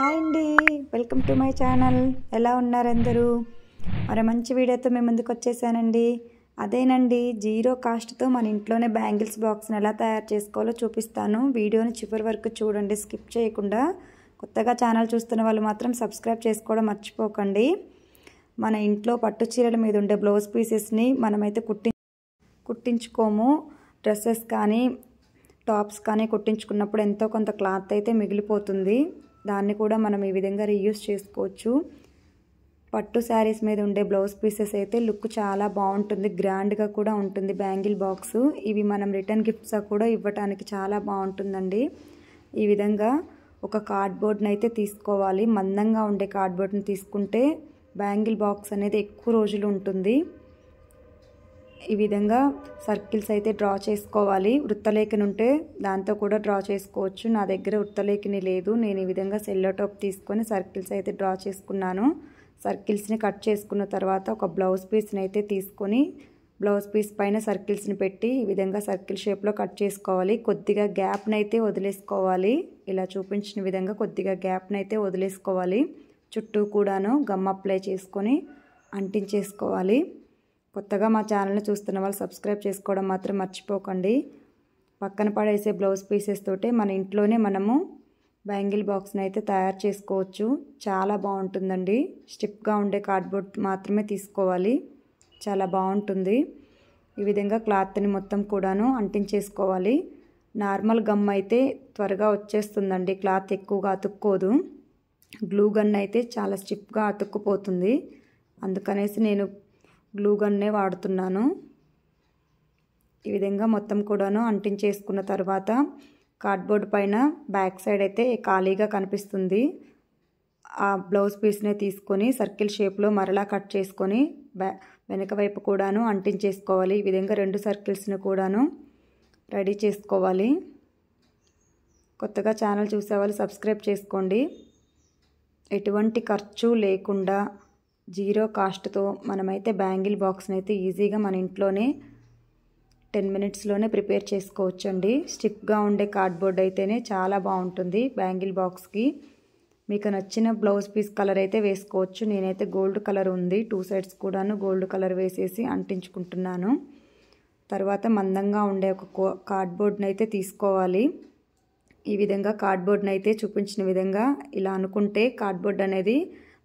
hi అండి welcome to my channel ఎలా ఉన్నారందరూ మరి మంచి వీడియోతో మేము ముందుకు వచ్చేసానండి అదేనండి జీరో కాస్ట్తో మన ఇంట్లోనే బ్యాంగిల్స్ బాక్స్ని ఎలా తయారు చేసుకోవాలో చూపిస్తాను వీడియోని చివరి వరకు చూడండి స్కిప్ చేయకుండా కొత్తగా ఛానల్ చూస్తున్న వాళ్ళు మాత్రం సబ్స్క్రైబ్ చేసుకోవడం మర్చిపోకండి మన ఇంట్లో పట్టు చీరల మీద ఉండే బ్లౌజ్ పీసెస్ని మనమైతే కుట్టి కుట్టించుకోము డ్రెస్సెస్ కానీ టాప్స్ కానీ కుట్టించుకున్నప్పుడు ఎంతో కొంత క్లాత్ అయితే మిగిలిపోతుంది దాన్ని కూడా మనం ఈ విధంగా రీయూస్ చేసుకోవచ్చు పట్టు శారీస్ మీద ఉండే బ్లౌజ్ పీసెస్ అయితే లుక్ చాలా బాగుంటుంది గ్రాండ్గా కూడా ఉంటుంది బ్యాంగిల్ బాక్స్ ఇవి మనం రిటర్న్ గిఫ్ట్స్గా కూడా ఇవ్వటానికి చాలా బాగుంటుందండి ఈ విధంగా ఒక కార్డ్బోర్డ్ని అయితే తీసుకోవాలి మందంగా ఉండే కార్డ్బోర్డ్ని తీసుకుంటే బ్యాంగిల్ బాక్స్ అనేది ఎక్కువ రోజులు ఉంటుంది ఈ విధంగా సర్కిల్స్ అయితే డ్రా చేసుకోవాలి వృత్తలేఖని ఉంటే దాంతో కూడా డ్రా చేసుకోవచ్చు నా దగ్గర వృత్తలేఖని లేదు నేను ఈ విధంగా సెల్లోటాప్ తీసుకొని సర్కిల్స్ అయితే డ్రా చేసుకున్నాను సర్కిల్స్ని కట్ చేసుకున్న తర్వాత ఒక బ్లౌజ్ పీస్ని అయితే తీసుకొని బ్లౌజ్ పీస్ పైన సర్కిల్స్ని పెట్టి ఈ విధంగా సర్కిల్ షేప్లో కట్ చేసుకోవాలి కొద్దిగా గ్యాప్ని అయితే వదిలేసుకోవాలి ఇలా చూపించిన విధంగా కొద్దిగా గ్యాప్ని అయితే వదిలేసుకోవాలి చుట్టూ కూడాను గమ్ అప్లై చేసుకొని అంటించేసుకోవాలి కొత్తగా మా ఛానల్ని చూస్తున్న వాళ్ళు సబ్స్క్రైబ్ చేసుకోవడం మాత్రం మర్చిపోకండి పక్కన పడేసే బ్లౌజ్ పీసెస్ తోటే మన ఇంట్లోనే మనము బ్యాంగిల్ బాక్స్ని అయితే తయారు చేసుకోవచ్చు చాలా బాగుంటుందండి స్టిప్గా ఉండే కార్డ్బోర్డ్ మాత్రమే తీసుకోవాలి చాలా బాగుంటుంది ఈ విధంగా క్లాత్ని మొత్తం కూడాను అంటించేసుకోవాలి నార్మల్ గమ్ అయితే త్వరగా వచ్చేస్తుందండి క్లాత్ ఎక్కువగా అతుక్కోదు గ్లూ గన్ అయితే చాలా స్టిప్గా అతుక్కుపోతుంది అందుకనేసి నేను గ్లూ గన్నే వాడుతున్నాను ఈ విధంగా మొత్తం కూడాను అంటించేసుకున్న తర్వాత కార్డ్బోర్డ్ పైన బ్యాక్ సైడ్ అయితే ఖాళీగా కనిపిస్తుంది ఆ బ్లౌజ్ పీస్నే తీసుకొని సర్కిల్ షేప్లో మరలా కట్ చేసుకొని బ్యా వెనక వైపు కూడాను అంటించేసుకోవాలి ఈ విధంగా రెండు సర్కిల్స్ని కూడాను రెడీ చేసుకోవాలి కొత్తగా ఛానల్ చూసేవాళ్ళు సబ్స్క్రైబ్ చేసుకోండి ఎటువంటి ఖర్చు లేకుండా జీరో కాస్ట్తో మనమైతే బ్యాంగిల్ బాక్స్ని అయితే ఈజీగా మన ఇంట్లోనే టెన్ మినిట్స్లోనే ప్రిపేర్ చేసుకోవచ్చు అండి స్టిక్గా ఉండే కార్డ్బోర్డ్ అయితేనే చాలా బాగుంటుంది బ్యాంగిల్ బాక్స్కి మీకు నచ్చిన బ్లౌజ్ పీస్ కలర్ అయితే వేసుకోవచ్చు నేనైతే గోల్డ్ కలర్ ఉంది టూ సైడ్స్ కూడాను గోల్డ్ కలర్ వేసేసి అంటించుకుంటున్నాను తర్వాత మందంగా ఉండే ఒక కార్డ్బోర్డ్ని అయితే తీసుకోవాలి ఈ విధంగా కార్డ్బోర్డ్ని అయితే చూపించిన విధంగా ఇలా అనుకుంటే కార్డ్బోర్డ్ అనేది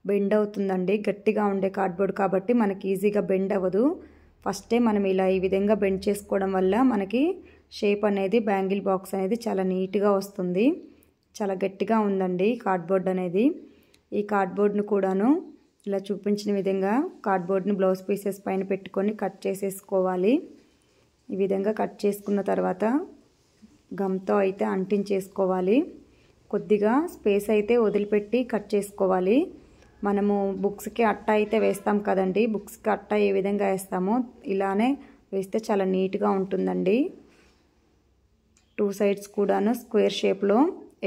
బెండ్ అవుతుందండి గట్టిగా ఉండే కార్డ్బోర్డ్ కాబట్టి మనకి ఈజీగా బెండ్ అవ్వదు ఫస్టే మనం ఇలా ఈ విధంగా బెండ్ చేసుకోవడం వల్ల మనకి షేప్ అనేది బ్యాంగిల్ బాక్స్ అనేది చాలా నీట్గా వస్తుంది చాలా గట్టిగా ఉందండి కార్డ్బోర్డ్ అనేది ఈ కార్డ్బోర్డ్ను కూడాను ఇలా చూపించిన విధంగా కార్డ్బోర్డ్ని బ్లౌజ్ పీసెస్ పైన పెట్టుకొని కట్ చేసేసుకోవాలి ఈ విధంగా కట్ చేసుకున్న తర్వాత గమ్తో అయితే అంటించేసుకోవాలి కొద్దిగా స్పేస్ అయితే వదిలిపెట్టి కట్ చేసుకోవాలి మనము బుక్స్కి అట్ట అయితే వేస్తాం కదండి బుక్స్కి అట్ట ఏ విధంగా వేస్తామో ఇలానే వేస్తే చాలా నీట్గా ఉంటుందండి టూ సైడ్స్ కూడాను స్క్వేర్ షేప్లో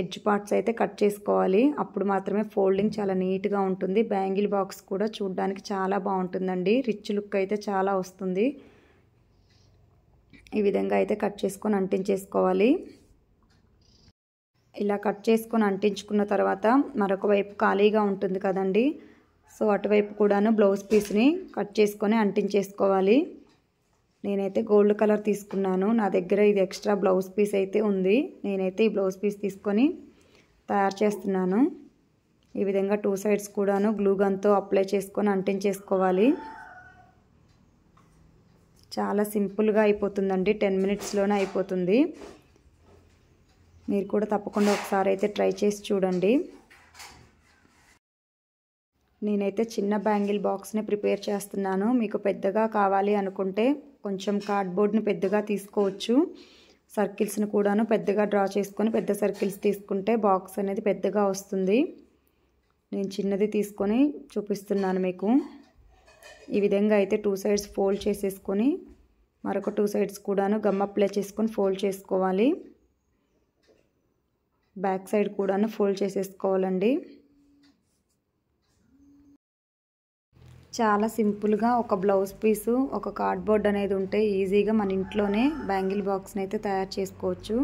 ఎడ్జ్ పార్ట్స్ అయితే కట్ చేసుకోవాలి అప్పుడు మాత్రమే ఫోల్డింగ్ చాలా నీట్గా ఉంటుంది బ్యాంగిల్ బాక్స్ కూడా చూడడానికి చాలా బాగుంటుందండి రిచ్ లుక్ అయితే చాలా వస్తుంది ఈ విధంగా అయితే కట్ చేసుకొని అంటించేసుకోవాలి ఇలా కట్ చేసుకొని అంటించుకున్న తర్వాత మరొక వైపు ఖాళీగా ఉంటుంది కదండి సో అటువైపు కూడాను బ్లౌజ్ పీస్ని కట్ చేసుకొని అంటించేసుకోవాలి నేనైతే గోల్డ్ కలర్ తీసుకున్నాను నా దగ్గర ఇది ఎక్స్ట్రా బ్లౌజ్ పీస్ అయితే ఉంది నేనైతే ఈ బ్లౌజ్ పీస్ తీసుకొని తయారు చేస్తున్నాను ఈ విధంగా టూ సైడ్స్ కూడాను గ్లూ గన్తో అప్లై చేసుకొని అంటించేసుకోవాలి చాలా సింపుల్గా అయిపోతుందండి టెన్ మినిట్స్లోనే అయిపోతుంది మీరు కూడా తప్పకుండా ఒకసారి అయితే ట్రై చేసి చూడండి నేనైతే చిన్న బ్యాంగిల్ బాక్స్ని ప్రిపేర్ చేస్తున్నాను మీకు పెద్దగా కావాలి అనుకుంటే కొంచెం కార్డ్బోర్డ్ని పెద్దగా తీసుకోవచ్చు సర్కిల్స్ని కూడాను పెద్దగా డ్రా చేసుకొని పెద్ద సర్కిల్స్ తీసుకుంటే బాక్స్ అనేది పెద్దగా వస్తుంది నేను చిన్నది తీసుకొని చూపిస్తున్నాను మీకు ఈ విధంగా అయితే టూ సైడ్స్ ఫోల్డ్ చేసేసుకొని మరొక టూ సైడ్స్ కూడాను గమ్ చేసుకొని ఫోల్డ్ చేసుకోవాలి బ్యాక్ సైడ్ కూడాను ఫోల్డ్ చేసేసుకోవాలండి చాలా సింపుల్గా ఒక బ్లౌజ్ పీసు ఒక కార్డ్బోర్డ్ అనేది ఉంటే ఈజీగా మన ఇంట్లోనే బ్యాంగిల్ బాక్స్ని అయితే తయారు చేసుకోవచ్చు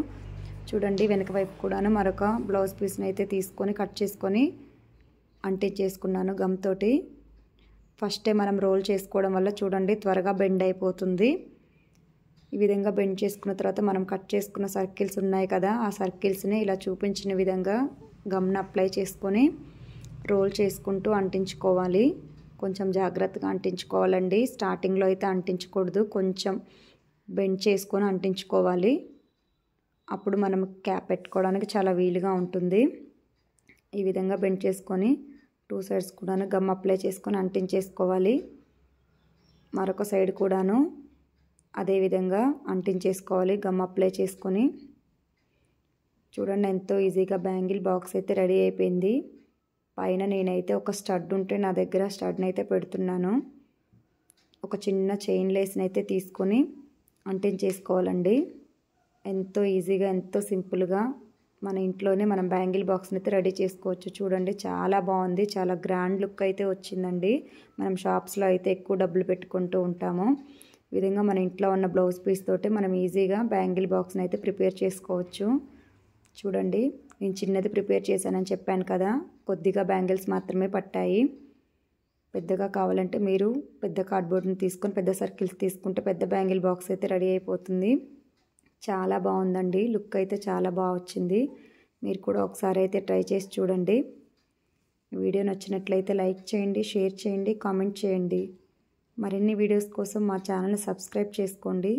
చూడండి వెనక వైపు కూడాను మరొక బ్లౌజ్ పీస్ని అయితే తీసుకొని కట్ చేసుకొని అంటించేసుకున్నాను చేసుకున్నాను గమ్తోటి ఫస్టే మనం రోల్ చేసుకోవడం వల్ల చూడండి త్వరగా బెండ్ అయిపోతుంది ఈ విధంగా బెండ్ చేసుకున్న తర్వాత మనం కట్ చేసుకున్న సర్కిల్స్ ఉన్నాయి కదా ఆ సర్కిల్స్ని ఇలా చూపించిన విధంగా గమ్ని అప్లై చేసుకొని రోల్ చేసుకుంటూ అంటించుకోవాలి కొంచెం జాగ్రత్తగా అంటించుకోవాలండి స్టార్టింగ్లో అయితే అంటించకూడదు కొంచెం బెండ్ చేసుకొని అంటించుకోవాలి అప్పుడు మనం క్యాప్ పెట్టుకోవడానికి చాలా వీలుగా ఉంటుంది ఈ విధంగా బెండ్ చేసుకొని టూ సైడ్స్ కూడాను గమ్ అప్లై చేసుకొని అంటించేసుకోవాలి మరొక సైడ్ కూడాను అదేవిధంగా అంటించేసుకోవాలి గమ్ అప్లై చేసుకొని చూడండి ఎంతో ఈజీగా బ్యాంగిల్ బాక్స్ అయితే రెడీ అయిపోయింది పైన నేనైతే ఒక స్టడ్ ఉంటే నా దగ్గర స్టడ్ని అయితే పెడుతున్నాను ఒక చిన్న చైన్ లేస్ని అయితే తీసుకొని అంటించేసుకోవాలండి ఎంతో ఈజీగా ఎంతో సింపుల్గా మన ఇంట్లోనే మనం బ్యాంగిల్ బాక్స్ని అయితే రెడీ చేసుకోవచ్చు చూడండి చాలా బాగుంది చాలా గ్రాండ్ లుక్ అయితే వచ్చిందండి మనం షాప్స్లో అయితే ఎక్కువ డబ్బులు పెట్టుకుంటూ ఉంటాము విధంగా మన ఇంట్లో ఉన్న బ్లౌజ్ పీస్ తోటి మనం ఈజీగా బ్యాంగిల్ బాక్స్ని అయితే ప్రిపేర్ చేసుకోవచ్చు చూడండి నేను చిన్నది ప్రిపేర్ చేశానని చెప్పాను కదా కొద్దిగా బ్యాంగిల్స్ మాత్రమే పట్టాయి పెద్దగా కావాలంటే మీరు పెద్ద కార్డ్బోర్డ్ని తీసుకొని పెద్ద సర్కిల్స్ తీసుకుంటే పెద్ద బ్యాంగిల్ బాక్స్ అయితే రెడీ అయిపోతుంది చాలా బాగుందండి లుక్ అయితే చాలా బాగా వచ్చింది మీరు కూడా ఒకసారి అయితే ట్రై చేసి చూడండి వీడియో నచ్చినట్లయితే లైక్ చేయండి షేర్ చేయండి కామెంట్ చేయండి మరిన్ని వీడియోస్ కోసం మా ఛానల్ని సబ్స్క్రైబ్ చేసుకోండి